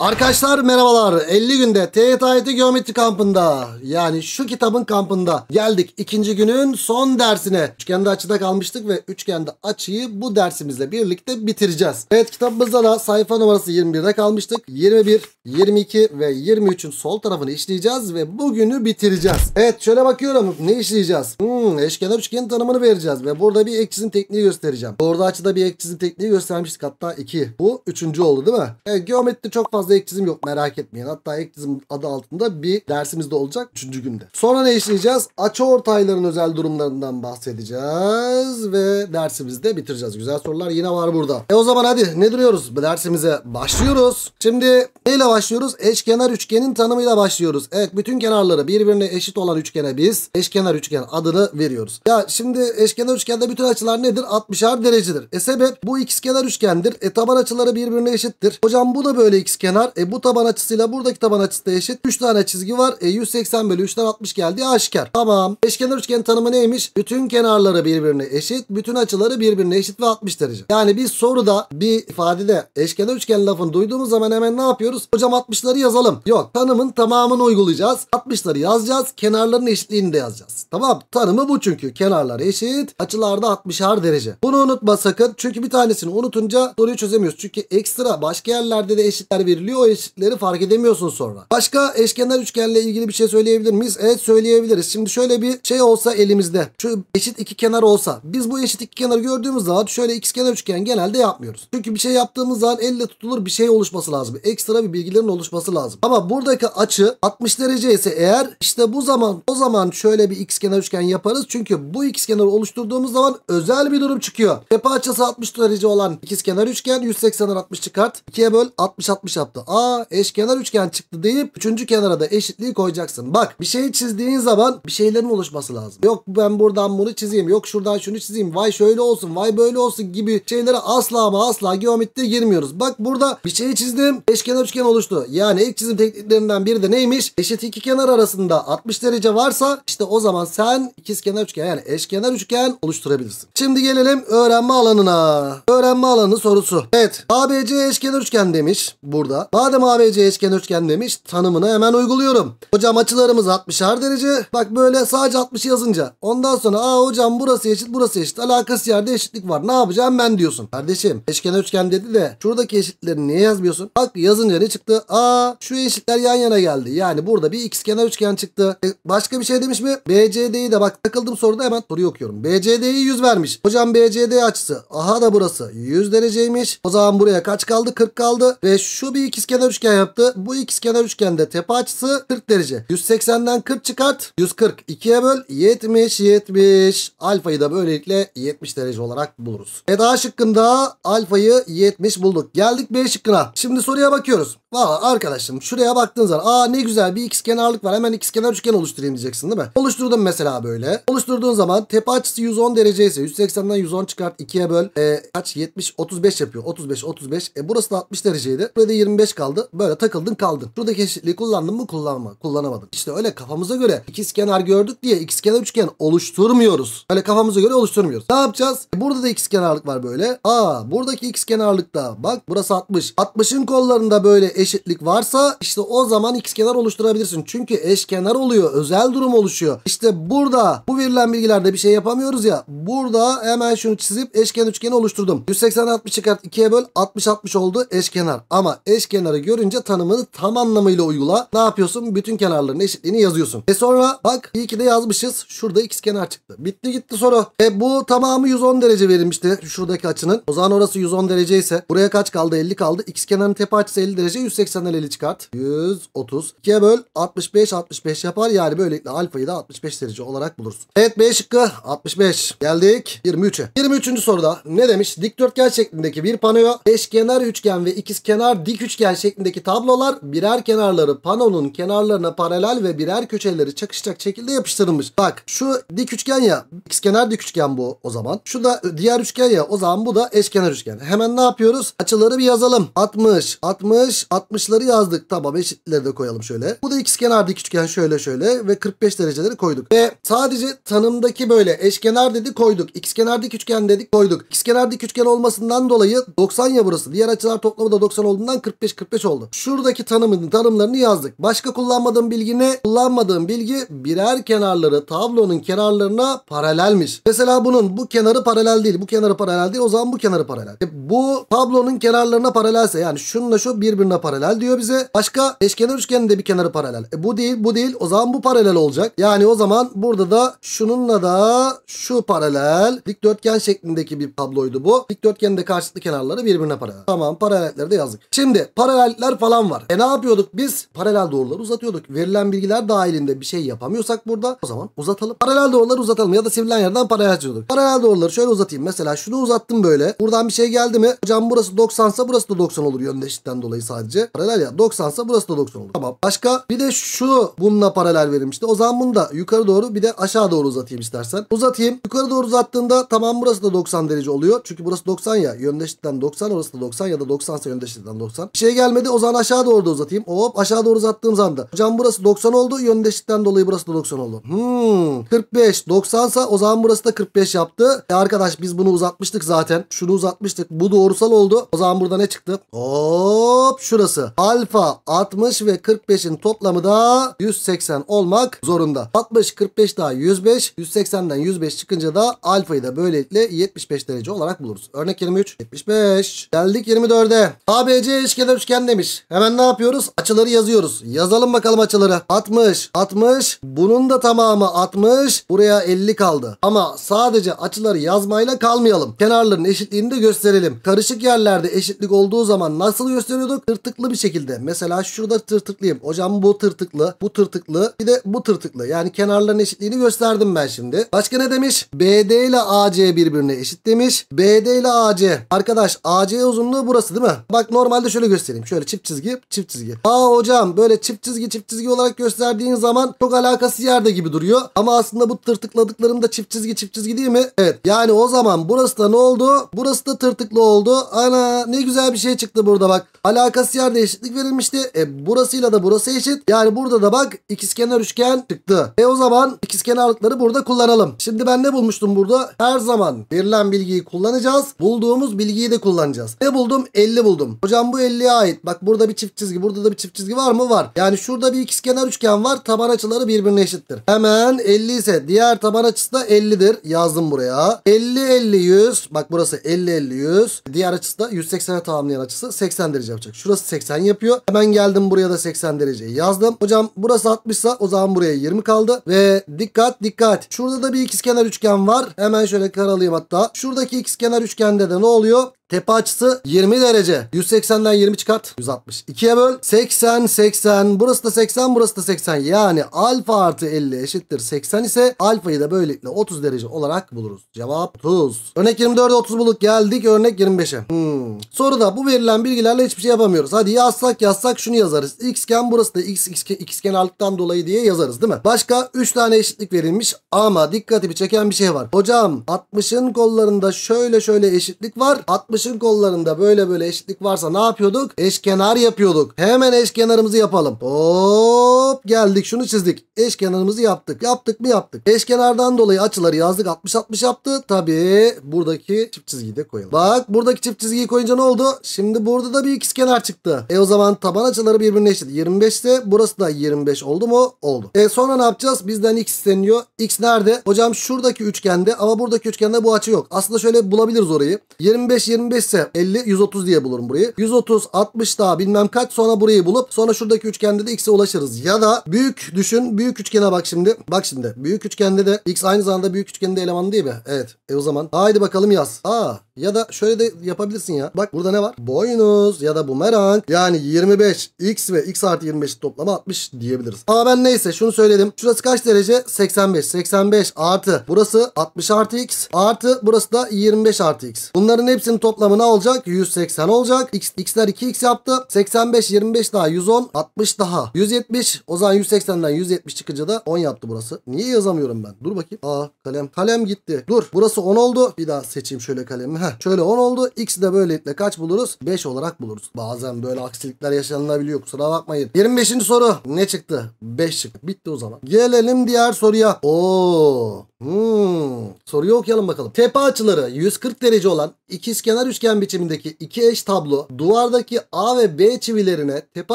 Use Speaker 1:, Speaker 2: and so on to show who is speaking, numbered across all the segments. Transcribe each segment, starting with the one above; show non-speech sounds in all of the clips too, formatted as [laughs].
Speaker 1: Arkadaşlar merhabalar. 50 günde TYT Geometri kampında yani şu kitabın kampında geldik ikinci günün son dersine. Üçgende açıda kalmıştık ve üçgende açıyı bu dersimizle birlikte bitireceğiz. Evet kitabımızda da sayfa numarası 21'de kalmıştık. 21, 22 ve 23'ün sol tarafını işleyeceğiz ve bugünü bitireceğiz. Evet şöyle bakıyorum ne işleyeceğiz? Hmm, eşkenar üçgenin tanımını vereceğiz ve burada bir ek çizim tekniği göstereceğim. Burada açıda bir ek çizim tekniği göstermiştik hatta 2. Bu üçüncü oldu değil mi? Evet geometri çok fazla fazla ek çizim yok merak etmeyin. Hatta ek çizim adı altında bir dersimiz de olacak 3. günde. Sonra ne işleyeceğiz? Açı ortayların özel durumlarından bahsedeceğiz ve dersimizi de bitireceğiz. Güzel sorular yine var burada. E o zaman hadi ne duruyoruz? Bu dersimize başlıyoruz. Şimdi neyle başlıyoruz? Eşkenar üçgenin tanımıyla başlıyoruz. Evet bütün kenarları birbirine eşit olan üçgene biz eşkenar üçgen adını veriyoruz. Ya şimdi eşkenar üçgende bütün açılar nedir? 60'ar derecedir. E sebep bu ikizkenar üçgendir. E taban açıları birbirine eşittir. Hocam bu da böyle ikizkenar kenar. E bu taban açısıyla buradaki taban açısı da eşit. 3 tane çizgi var. E 180 bölü 3'ten 60 geldi Aşker. Tamam. Eşkenar üçgen tanımı neymiş? Bütün kenarları birbirine eşit. Bütün açıları birbirine eşit ve 60 derece. Yani bir soruda bir ifadede eşkenar üçgen lafını duyduğumuz zaman hemen ne yapıyoruz? Hocam 60'ları yazalım. Yok tanımın tamamını uygulayacağız. 60'ları yazacağız. Kenarların eşitliğini de yazacağız. Tamam. Tanımı bu çünkü. Kenarlar eşit. Açılarda 60'ar derece. Bunu unutma sakın. Çünkü bir tanesini unutunca soruyu çözemiyoruz. Çünkü ekstra başka yerlerde de eşitler veriliyor bölünüyor. O eşitleri fark edemiyorsun sonra. Başka eşkenar üçgenle ilgili bir şey söyleyebilir miyiz? Evet söyleyebiliriz. Şimdi şöyle bir şey olsa elimizde. Şu eşit iki kenar olsa. Biz bu eşit iki kenarı gördüğümüz zaman şöyle x kenar üçgen genelde yapmıyoruz. Çünkü bir şey yaptığımız zaman elle tutulur bir şey oluşması lazım. Ekstra bir bilgilerin oluşması lazım. Ama buradaki açı 60 derece ise eğer işte bu zaman o zaman şöyle bir x kenar üçgen yaparız. Çünkü bu x kenarı oluşturduğumuz zaman özel bir durum çıkıyor. Tepe açısı 60 derece olan ikiz kenar üçgen 180'den 60 çıkart. 2'ye böl 60 60 yaptı yaptı. Aa eşkenar üçgen çıktı deyip üçüncü kenara da eşitliği koyacaksın. Bak bir şeyi çizdiğin zaman bir şeylerin oluşması lazım. Yok ben buradan bunu çizeyim. Yok şuradan şunu çizeyim. Vay şöyle olsun. Vay böyle olsun gibi şeylere asla ama asla geometride girmiyoruz. Bak burada bir şeyi çizdim. Eşkenar üçgen oluştu. Yani ilk çizim tekniklerinden biri de neymiş? Eşit iki kenar arasında 60 derece varsa işte o zaman sen ikizkenar üçgen yani eşkenar üçgen oluşturabilirsin. Şimdi gelelim öğrenme alanına. Öğrenme alanı sorusu. Evet. ABC eşkenar üçgen demiş burada. Badem ABC eşken üçgen demiş tanımını hemen uyguluyorum. Hocam açılarımız 60'ar derece. Bak böyle sadece 60 yazınca. Ondan sonra aa hocam burası eşit burası eşit. Alakası yerde eşitlik var. Ne yapacağım ben diyorsun. Kardeşim eşken üçgen dedi de şuradaki eşitleri niye yazmıyorsun? Bak yazınca ne çıktı? Aa şu eşitler yan yana geldi. Yani burada bir x kenar üçgen çıktı. E, başka bir şey demiş mi? BCD'yi de bak takıldım soruda hemen soruyu okuyorum. BCD'yi 100 vermiş. Hocam BCD açısı. Aha da burası 100 dereceymiş. O zaman buraya kaç kaldı? 40 kaldı. Ve şu bir iki kenar üçgen yaptı. Bu ikizkenar üçgende tepe açısı 40 derece. 180'den 40 çıkart. 140. 2'ye böl. 70 70. Alfayı da böylelikle 70 derece olarak buluruz. E A şıkkında alfayı 70 bulduk. Geldik B şıkkına. Şimdi soruya bakıyoruz. Valla arkadaşım şuraya baktığın zaman aa ne güzel bir ikizkenarlık var. Hemen ikizkenar üçgen oluşturayım diyeceksin değil mi? Oluşturdum mesela böyle. Oluşturduğun zaman tepe açısı 110 derece ise 180'den 110 çıkart 2'ye böl. E, kaç? 70 35 yapıyor. 35 35. E burası da 60 dereceydi. Burada 25 5 kaldı. Böyle takıldın kaldın. Şuradaki eşitliği kullandın mı kullanma. kullanamadın. İşte öyle kafamıza göre kenar gördük diye kenar üçgen oluşturmuyoruz. Öyle kafamıza göre oluşturmuyoruz. Ne yapacağız? E, burada da kenarlık var böyle. Aa buradaki ikizkenarlıkta bak burası 60. 60'ın kollarında böyle eşitlik varsa işte o zaman kenar oluşturabilirsin. Çünkü eşkenar oluyor. Özel durum oluşuyor. İşte burada bu verilen bilgilerde bir şey yapamıyoruz ya. Burada hemen şunu çizip eşken üçgeni oluşturdum. 180 60 çıkart 2'ye böl 60 60 oldu eşkenar. Ama eş kenarı görünce tanımını tam anlamıyla uygula. Ne yapıyorsun? Bütün kenarların eşitliğini yazıyorsun. Ve sonra bak iyi ki de yazmışız. Şurada x kenar çıktı. Bitti gitti soru. E bu tamamı 110 derece verilmişti şuradaki açının. O zaman orası 110 derece ise buraya kaç kaldı? 50 kaldı. X kenarın tepe açısı 50 derece. 180'den 50 çıkart. 130. 2'ye böl 65 65 yapar. Yani böylelikle alfayı da 65 derece olarak bulursun. Evet B şıkkı 65. Geldik 23'e. 23. soruda ne demiş? Dikdörtgen şeklindeki bir panoya eşkenar üçgen ve ikizkenar dik üçgen üçgen şeklindeki tablolar birer kenarları panonun kenarlarına paralel ve birer köşeleri çakışacak şekilde yapıştırılmış. Bak şu dik üçgen ya ikizkenar dik üçgen bu o zaman. Şu da diğer üçgen ya o zaman bu da eşkenar üçgen. Hemen ne yapıyoruz? Açıları bir yazalım. 60, 60, 60'ları yazdık. Tamam eşitleri de koyalım şöyle. Bu da ikizkenar dik üçgen şöyle şöyle ve 45 dereceleri koyduk. Ve sadece tanımdaki böyle eşkenar dedi koyduk. X dik üçgen dedik koyduk. İkizkenar dik üçgen olmasından dolayı 90 ya burası. Diğer açılar toplamı da 90 olduğundan 45 45-45 oldu. Şuradaki tanımını tanımlarını yazdık. Başka kullanmadığım bilgi ne? Kullanmadığım bilgi birer kenarları tablonun kenarlarına paralelmiş. Mesela bunun bu kenarı paralel değil. Bu kenarı paralel değil. O zaman bu kenarı paralel. E, bu tablonun kenarlarına paralelse yani şununla şu birbirine paralel diyor bize. Başka eşkenar üçgenin de bir kenarı paralel. E, bu değil bu değil. O zaman bu paralel olacak. Yani o zaman burada da şununla da şu paralel dikdörtgen şeklindeki bir tabloydu bu. Dikdörtgenin de karşılıklı kenarları birbirine paralel. Tamam paralelleri de yazdık. Şimdi paralellikler falan var. E ne yapıyorduk biz? Paralel doğruları uzatıyorduk. Verilen bilgiler dahilinde bir şey yapamıyorsak burada o zaman uzatalım. Paralel doğruları uzatalım ya da sivrilen yerden paralel çiziyorduk. Paralel doğruları şöyle uzatayım. Mesela şunu uzattım böyle. Buradan bir şey geldi mi? Hocam burası 90 ise burası da 90 olur yönde dolayı sadece. Paralel ya 90 ise burası da 90 olur. Tamam. Başka bir de şu bununla paralel verilmişti. O zaman bunu da yukarı doğru bir de aşağı doğru uzatayım istersen. Uzatayım. Yukarı doğru uzattığında tamam burası da 90 derece oluyor. Çünkü burası 90 ya. Yönde 90 orası da 90 ya da 90 ise yönde 90. Bir şey şey gelmedi. O zaman aşağı doğru da uzatayım. Hop aşağı doğru uzattığım anda. Hocam burası 90 oldu. Yöndeşlikten dolayı burası da 90 oldu. Hmm. 45 90 sa o zaman burası da 45 yaptı. E arkadaş biz bunu uzatmıştık zaten. Şunu uzatmıştık. Bu doğrusal oldu. O zaman burada ne çıktı? Hop şurası. Alfa 60 ve 45'in toplamı da 180 olmak zorunda. 60 45 daha 105. 180'den 105 çıkınca da alfayı da böylelikle 75 derece olarak buluruz. Örnek 23 75. Geldik 24'e. ABC eşkenar üçgen demiş. Hemen ne yapıyoruz? Açıları yazıyoruz. Yazalım bakalım açıları. 60, 60. Bunun da tamamı 60. Buraya 50 kaldı. Ama sadece açıları yazmayla kalmayalım. Kenarların eşitliğini de gösterelim. Karışık yerlerde eşitlik olduğu zaman nasıl gösteriyorduk? Tırtıklı bir şekilde. Mesela şurada tırtıklıyım. Hocam bu tırtıklı, bu tırtıklı, bir de bu tırtıklı. Yani kenarların eşitliğini gösterdim ben şimdi. Başka ne demiş? BD ile AC birbirine eşit demiş. BD ile AC. Arkadaş AC uzunluğu burası değil mi? Bak normalde şöyle göstereyim göstereyim. Şöyle çift çizgi çift çizgi. Aa hocam böyle çift çizgi çift çizgi olarak gösterdiğin zaman çok alakası yerde gibi duruyor. Ama aslında bu tırtıkladıklarım da çift çizgi çift çizgi değil mi? Evet. Yani o zaman burası da ne oldu? Burası da tırtıklı oldu. Ana ne güzel bir şey çıktı burada bak. Alakası yerde eşitlik verilmişti. E burasıyla da burası eşit. Yani burada da bak ikizkenar üçgen çıktı. E o zaman ikizkenarlıkları burada kullanalım. Şimdi ben ne bulmuştum burada? Her zaman verilen bilgiyi kullanacağız. Bulduğumuz bilgiyi de kullanacağız. Ne buldum? 50 buldum. Hocam bu 50'ye ait. Bak burada bir çift çizgi burada da bir çift çizgi var mı? Var. Yani şurada bir ikizkenar üçgen var. Taban açıları birbirine eşittir. Hemen 50 ise diğer taban açısı da 50'dir. Yazdım buraya. 50 50 100. Bak burası 50 50 100. Diğer açısı da 180'e tamamlayan açısı 80 derece yapacak. Şurası 80 yapıyor. Hemen geldim buraya da 80 dereceyi yazdım. Hocam burası 60 ise o zaman buraya 20 kaldı. Ve dikkat dikkat. Şurada da bir ikizkenar üçgen var. Hemen şöyle karalayayım hatta. Şuradaki ikizkenar üçgende de ne oluyor? Tepe açısı 20 derece. 180'den 20 çıkart. 160. 2'ye böl. 80, 80. Burası da 80, burası da 80. Yani alfa artı 50 eşittir 80 ise alfayı da böylelikle 30 derece olarak buluruz. Cevap 30. Örnek 24'e 30 bulduk. Geldik örnek 25'e. Hmm. Soruda bu verilen bilgilerle hiçbir şey yapamıyoruz. Hadi yazsak yazsak şunu yazarız. X Xken burası da x, x, x kenarlıktan dolayı diye yazarız değil mi? Başka 3 tane eşitlik verilmiş ama dikkatimi çeken bir şey var. Hocam 60'ın kollarında şöyle şöyle eşitlik var. 60 60'ın kollarında böyle böyle eşitlik varsa ne yapıyorduk? Eşkenar yapıyorduk. Hemen eşkenarımızı yapalım. Hop geldik şunu çizdik. Eşkenarımızı yaptık. Yaptık mı yaptık. Eşkenardan dolayı açıları yazdık. 60-60 yaptı. Tabi buradaki çift çizgiyi de koyalım. Bak buradaki çift çizgiyi koyunca ne oldu? Şimdi burada da bir ikizkenar çıktı. E o zaman taban açıları birbirine eşit. 25 ise burası da 25 oldu mu? Oldu. E sonra ne yapacağız? Bizden x isteniyor. X nerede? Hocam şuradaki üçgende ama buradaki üçgende bu açı yok. Aslında şöyle bulabiliriz orayı. 25 25 25 ise 50 130 diye bulurum burayı. 130 60 daha bilmem kaç sonra burayı bulup sonra şuradaki üçgende de x'e ulaşırız. Ya da büyük düşün büyük üçgene bak şimdi. Bak şimdi büyük üçgende de x aynı zamanda büyük üçgende eleman değil mi? Evet. E o zaman haydi bakalım yaz. Aa ya da şöyle de yapabilirsin ya. Bak burada ne var? Boynuz ya da bumerang. Yani 25 x ve x artı 25 toplama 60 diyebiliriz. Ama ben neyse şunu söyledim. Şurası kaç derece? 85. 85 artı burası 60 artı x artı burası da 25 artı x. Bunların hepsini toplam toplamı ne olacak? 180 olacak. X, x'ler 2x yaptı. 85, 25 daha 110. 60 daha 170. O zaman 180'den 170 çıkınca da 10 yaptı burası. Niye yazamıyorum ben? Dur bakayım. Aa kalem. Kalem gitti. Dur. Burası 10 oldu. Bir daha seçeyim şöyle kalemi. Heh. Şöyle 10 oldu. X'i de böylelikle kaç buluruz? 5 olarak buluruz. Bazen böyle aksilikler yaşanılabiliyor. Kusura bakmayın. 25. soru. Ne çıktı? 5 çıktı. Bitti o zaman. Gelelim diğer soruya. Ooo, Hmm. Soruyu okuyalım bakalım. Tepe açıları 140 derece olan ikizkenar üçgen biçimindeki iki eş tablo duvardaki A ve B çivilerine tepe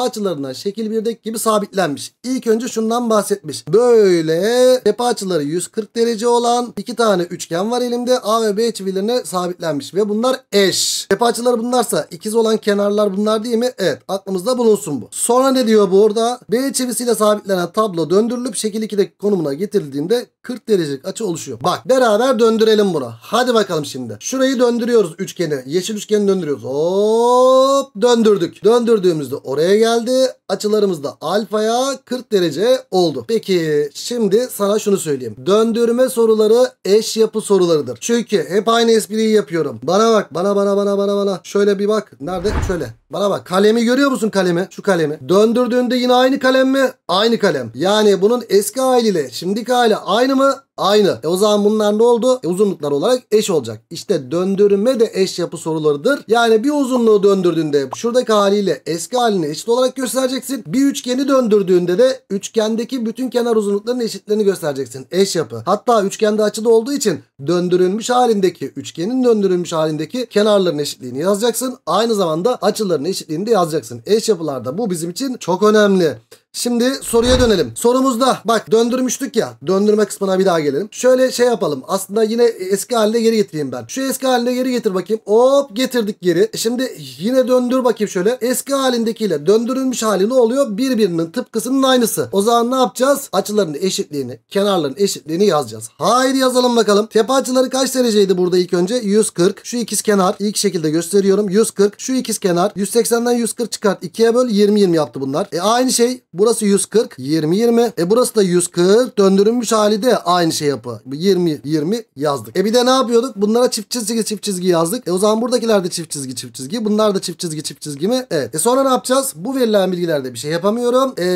Speaker 1: açılarına şekil 1'deki gibi sabitlenmiş. İlk önce şundan bahsetmiş. Böyle tepe açıları 140 derece olan iki tane üçgen var elimde. A ve B çivilerine sabitlenmiş ve bunlar eş. Tepe açıları bunlarsa ikiz olan kenarlar bunlar değil mi? Evet aklımızda bulunsun bu. Sonra ne diyor bu orada? B çivisiyle sabitlenen tablo döndürülüp şekil 2'deki konumuna getirildiğinde 40 derecelik açı oluşuyor. Bak beraber döndürelim bunu. Hadi bakalım şimdi. Şurayı döndürüyoruz üçgeni yeşil üçgeni döndürüyoruz. Hop döndürdük. Döndürdüğümüzde oraya geldi. Açılarımız da alfaya 40 derece oldu. Peki şimdi sana şunu söyleyeyim. Döndürme soruları eş yapı sorularıdır. Çünkü hep aynı espriyi yapıyorum. Bana bak bana bana bana bana bana. Şöyle bir bak. Nerede? Şöyle. Bana bak kalemi görüyor musun kalemi? Şu kalemi. Döndürdüğünde yine aynı kalem mi? Aynı kalem. Yani bunun eski haliyle şimdiki hali aynı mı? aynı. E o zaman bunlar ne oldu? E uzunluklar olarak eş olacak. İşte döndürme de eş yapı sorularıdır. Yani bir uzunluğu döndürdüğünde şuradaki haliyle eski halini eşit olarak göstereceksin. Bir üçgeni döndürdüğünde de üçgendeki bütün kenar uzunluklarının eşitlerini göstereceksin. Eş yapı. Hatta üçgende açıda olduğu için döndürülmüş halindeki üçgenin döndürülmüş halindeki kenarların eşitliğini yazacaksın. Aynı zamanda açıların eşitliğini de yazacaksın. Eş yapılarda bu bizim için çok önemli. Şimdi soruya dönelim. Sorumuzda bak döndürmüştük ya. Döndürme kısmına bir daha gelelim. Şöyle şey yapalım. Aslında yine eski haline geri getireyim ben. Şu eski haline geri getir bakayım. Hop getirdik geri. Şimdi yine döndür bakayım şöyle. Eski halindekiyle döndürülmüş hali ne oluyor? Birbirinin tıpkısının aynısı. O zaman ne yapacağız? Açıların eşitliğini, kenarların eşitliğini yazacağız. Haydi yazalım bakalım. Tepe açıları kaç dereceydi burada ilk önce? 140. Şu ikiz kenar ilk şekilde gösteriyorum. 140. Şu ikiz kenar 180'den 140 çıkart. 2'ye böl 20 20 yaptı bunlar. E aynı şey bu Burası 140. 20 20. E burası da 140. Döndürülmüş hali de aynı şey yapı. 20 20 yazdık. E bir de ne yapıyorduk? Bunlara çift çizgi çift çizgi yazdık. E o zaman buradakiler de çift çizgi çift çizgi. Bunlar da çift çizgi çift çizgi mi? Evet. E sonra ne yapacağız? Bu verilen bilgilerde bir şey yapamıyorum. E,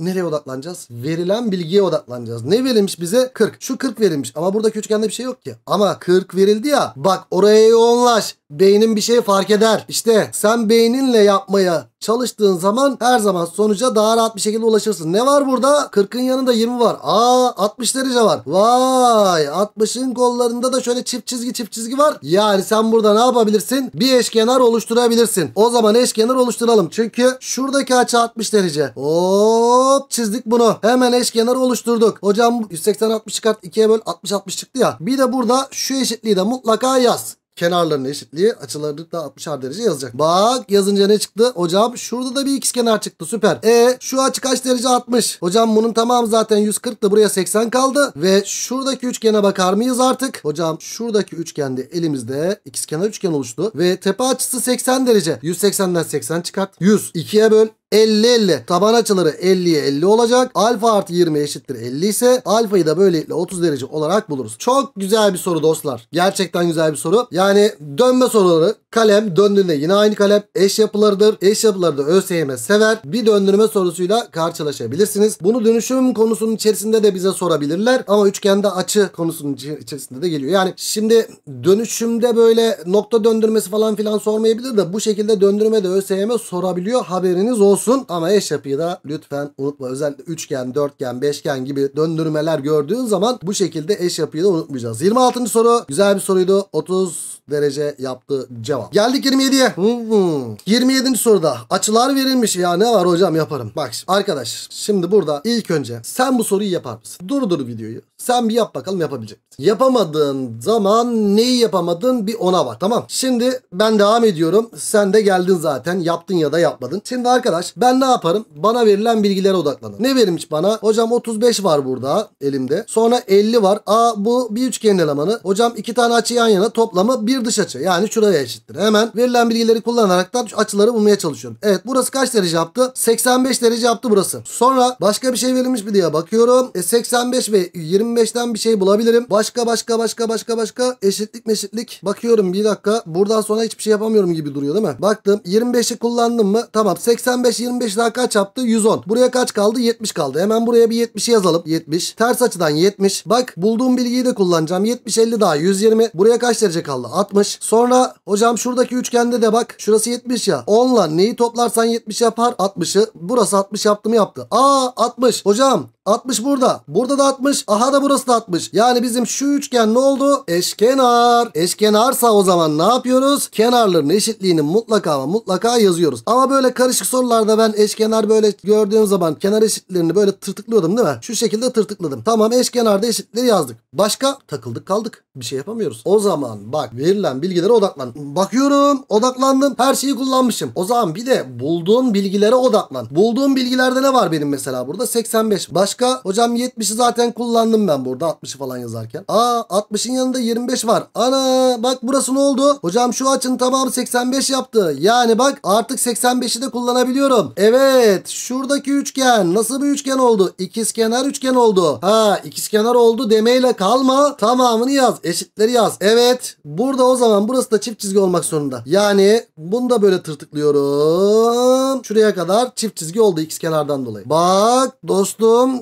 Speaker 1: nereye odaklanacağız? Verilen bilgiye odaklanacağız. Ne verilmiş bize? 40. Şu 40 verilmiş. Ama buradaki üçgende bir şey yok ki. Ama 40 verildi ya. Bak oraya yoğunlaş. Beynin bir şey fark eder. İşte sen beyninle yapmaya çalıştığın zaman her zaman sonuca daha rahat bir şekilde ulaşırsın. Ne var burada? 40'ın yanında 20 var. Aa 60 derece var. Vay 60'ın kollarında da şöyle çift çizgi çift çizgi var. Yani sen burada ne yapabilirsin? Bir eşkenar oluşturabilirsin. O zaman eşkenar oluşturalım. Çünkü şuradaki açı 60 derece. Hop çizdik bunu. Hemen eşkenar oluşturduk. Hocam 180 60 çıkart 2'ye böl 60 60 çıktı ya. Bir de burada şu eşitliği de mutlaka yaz. Kenarlarının eşitliği açılarını da 60'ar derece yazacak. Bak yazınca ne çıktı? Hocam şurada da bir ikiz kenar çıktı süper. E şu açı kaç derece 60? Hocam bunun tamamı zaten 140 da buraya 80 kaldı. Ve şuradaki üçgene bakar mıyız artık? Hocam şuradaki üçgende elimizde ikiz kenar üçgen oluştu. Ve tepe açısı 80 derece. 180'den 80 çıkart. 100. 2'ye böl. 50 50. Taban açıları 50'ye 50 olacak. Alfa artı 20 eşittir 50 ise alfayı da böylelikle 30 derece olarak buluruz. Çok güzel bir soru dostlar. Gerçekten güzel bir soru. Yani dönme soruları kalem döndüğünde yine aynı kalem eş yapılarıdır. Eş yapıları da ÖSYM sever. Bir döndürme sorusuyla karşılaşabilirsiniz. Bunu dönüşüm konusunun içerisinde de bize sorabilirler ama üçgende açı konusunun içerisinde de geliyor. Yani şimdi dönüşümde böyle nokta döndürmesi falan filan sormayabilir de bu şekilde döndürme de ÖSYM sorabiliyor. Haberiniz olsun olsun ama eş yapıyı da lütfen unutma. Özellikle üçgen, dörtgen, beşgen gibi döndürmeler gördüğün zaman bu şekilde eş yapıyı da unutmayacağız. 26. soru güzel bir soruydu. 30 derece yaptı cevap. Geldik 27'ye. Hmm. 27. soruda açılar verilmiş ya ne var hocam yaparım. Bak arkadaş şimdi burada ilk önce sen bu soruyu yapar mısın? Durdur videoyu. Sen bir yap bakalım yapabilecek misin? Yapamadığın zaman neyi yapamadın bir ona bak tamam. Şimdi ben devam ediyorum. Sen de geldin zaten yaptın ya da yapmadın. Şimdi arkadaş ben ne yaparım? Bana verilen bilgilere odaklanın. Ne verilmiş bana? Hocam 35 var burada elimde. Sonra 50 var. Aa bu bir üçgen elemanı. Hocam iki tane açı yan yana toplamı bir dış açı. Yani şuraya eşittir. Hemen verilen bilgileri kullanarak da açıları bulmaya çalışıyorum. Evet burası kaç derece yaptı? 85 derece yaptı burası. Sonra başka bir şey verilmiş mi diye bakıyorum. E, 85 ve 20 25'ten bir şey bulabilirim. Başka başka başka başka başka eşitlik meşitlik. Bakıyorum bir dakika. Buradan sonra hiçbir şey yapamıyorum gibi duruyor değil mi? Baktım 25'i kullandım mı? Tamam 85 25 daha kaç yaptı? 110. Buraya kaç kaldı? 70 kaldı. Hemen buraya bir 70 yazalım. 70. Ters açıdan 70. Bak bulduğum bilgiyi de kullanacağım. 70 50 daha 120. Buraya kaç derece kaldı? 60. Sonra hocam şuradaki üçgende de bak. Şurası 70 ya. 10 neyi toplarsan 70 yapar 60'ı. Burası 60 yaptı mı yaptı. Aa 60. Hocam 60 burada. Burada da 60. Aha da burası da 60. Yani bizim şu üçgen ne oldu? Eşkenar. Eşkenarsa o zaman ne yapıyoruz? Kenarların eşitliğini mutlaka ama mutlaka yazıyoruz. Ama böyle karışık sorularda ben eşkenar böyle gördüğüm zaman kenar eşitliğini böyle tırtıklıyordum değil mi? Şu şekilde tırtıkladım. Tamam eşkenarda eşitleri yazdık. Başka takıldık kaldık. Bir şey yapamıyoruz. O zaman bak verilen bilgilere odaklan. Bakıyorum odaklandım. Her şeyi kullanmışım. O zaman bir de bulduğun bilgilere odaklan. Bulduğun bilgilerde ne var benim mesela burada? 85. Başka Başka hocam 70'i zaten kullandım ben burada 60'ı falan yazarken. Aa 60'ın yanında 25 var. Ana bak burası ne oldu? Hocam şu açın tamamı 85 yaptı. Yani bak artık 85'i de kullanabiliyorum. Evet şuradaki üçgen nasıl bir üçgen oldu? İkiz kenar üçgen oldu. Ha ikiz kenar oldu demeyle kalma. Tamamını yaz. Eşitleri yaz. Evet burada o zaman burası da çift çizgi olmak zorunda. Yani bunu da böyle tırtıklıyorum. Şuraya kadar çift çizgi oldu ikiz kenardan dolayı. Bak dostum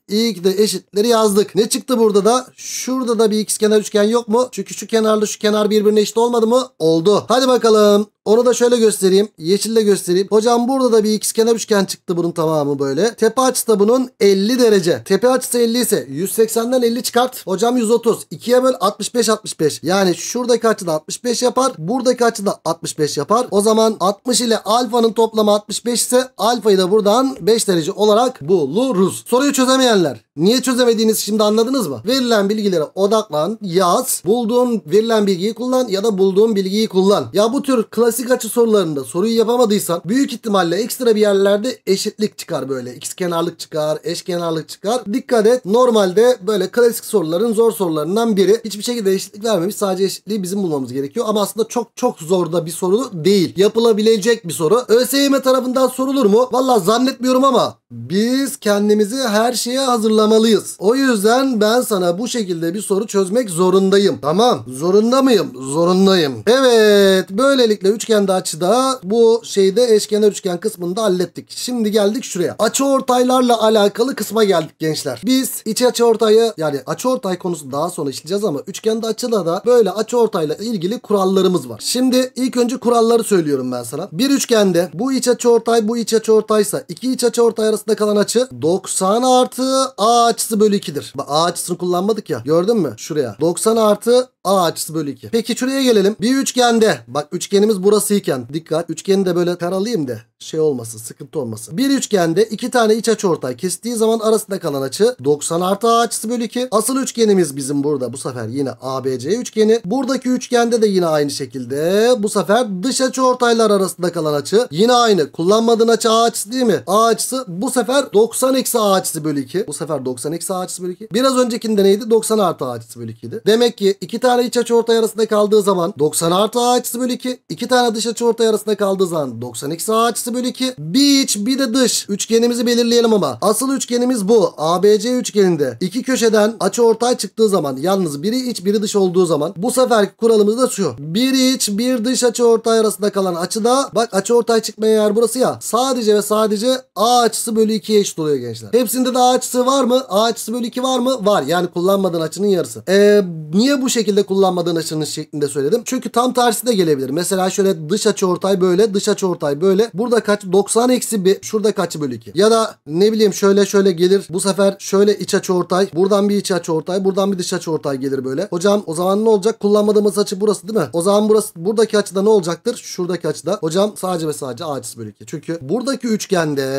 Speaker 1: İyi ki de eşitleri yazdık. Ne çıktı burada da? Şurada da bir x kenar üçgen yok mu? Çünkü şu kenarla şu kenar birbirine eşit olmadı mı? Oldu. Hadi bakalım. Onu da şöyle göstereyim. Yeşille göstereyim. Hocam burada da bir x kenar üçgen çıktı bunun tamamı böyle. Tepe açısı da bunun 50 derece. Tepe açısı 50 ise 180'den 50 çıkart. Hocam 130. 2'ye böl 65 65. Yani şuradaki açıda 65 yapar. Buradaki açıda 65 yapar. O zaman 60 ile alfanın toplamı 65 ise alfayı da buradan 5 derece olarak buluruz. Soruyu çözemeyen çözerler. Niye çözemediğiniz şimdi anladınız mı? Verilen bilgilere odaklan, yaz, bulduğun verilen bilgiyi kullan ya da bulduğun bilgiyi kullan. Ya bu tür klasik açı sorularında soruyu yapamadıysan büyük ihtimalle ekstra bir yerlerde eşitlik çıkar böyle. X kenarlık çıkar, eş kenarlık çıkar. Dikkat et normalde böyle klasik soruların zor sorularından biri. Hiçbir şekilde eşitlik vermemiş sadece eşitliği bizim bulmamız gerekiyor. Ama aslında çok çok zor da bir soru değil. Yapılabilecek bir soru. ÖSYM tarafından sorulur mu? Valla zannetmiyorum ama biz kendimizi her şeye hazırlamalıyız. O yüzden ben sana bu şekilde bir soru çözmek zorundayım. Tamam. Zorunda mıyım? Zorundayım. Evet. Böylelikle üçgende açıda bu şeyde eşkenar üçgen kısmını da hallettik. Şimdi geldik şuraya. Açı ortaylarla alakalı kısma geldik gençler. Biz iç açı ortayı yani açı ortay konusu daha sonra işleyeceğiz ama üçgende açıda da böyle açı ortayla ilgili kurallarımız var. Şimdi ilk önce kuralları söylüyorum ben sana. Bir üçgende bu iç açı ortay bu iç açı ortaysa iki iç açı ortay arasında kalan açı 90 artı a açısı bölü 2'dir. a açısını kullanmadık ya. Gördün mü? Şuraya. 90 artı a açısı bölü 2. Peki şuraya gelelim. Bir üçgende. Bak üçgenimiz burası iken. Dikkat. Üçgeni de böyle karalayayım da şey olmasın sıkıntı olmasın. Bir üçgende iki tane iç açı ortay kestiği zaman arasında kalan açı 90 artı A açısı bölü 2. Asıl üçgenimiz bizim burada bu sefer yine ABC üçgeni. Buradaki üçgende de yine aynı şekilde bu sefer dış açı ortaylar arasında kalan açı yine aynı. Kullanmadığın açı A açısı değil mi? A açısı bu sefer 90 eksi A açısı bölü 2. Bu sefer 90 eksi a açısı bölü 2. Biraz öncekinde neydi? 90 artı a açısı bölü 2 Demek ki iki tane iç açı ortay arasında kaldığı zaman 90 artı a açısı bölü 2. İki tane dış açı ortay arasında kaldığı zaman 90 eksi a açısı bölü 2. Bir iç bir de dış üçgenimizi belirleyelim ama. Asıl üçgenimiz bu. ABC üçgeninde iki köşeden açı ortay çıktığı zaman yalnız biri iç biri dış olduğu zaman bu seferki kuralımız da şu. Bir iç bir dış açı ortay arasında kalan açıda bak açı ortay çıkmayan yer burası ya. Sadece ve sadece a açısı bölü 2'ye eşit oluyor gençler. Hepsinde de a açısı açısı var mı? A açısı bölü 2 var mı? Var. Yani kullanmadığın açının yarısı. Ee, niye bu şekilde kullanmadığın açının şeklinde söyledim? Çünkü tam tersi de gelebilir. Mesela şöyle dış açı ortay böyle, dış açı ortay böyle. Burada kaç? 90 eksi 1. Şurada kaç bölü 2? Ya da ne bileyim şöyle şöyle gelir. Bu sefer şöyle iç açı ortay. Buradan bir iç açı ortay. Buradan bir dış açı ortay gelir böyle. Hocam o zaman ne olacak? Kullanmadığımız açı burası değil mi? O zaman burası buradaki açıda ne olacaktır? Şuradaki açıda. Hocam sadece ve sadece A açısı bölü 2. Çünkü buradaki üçgende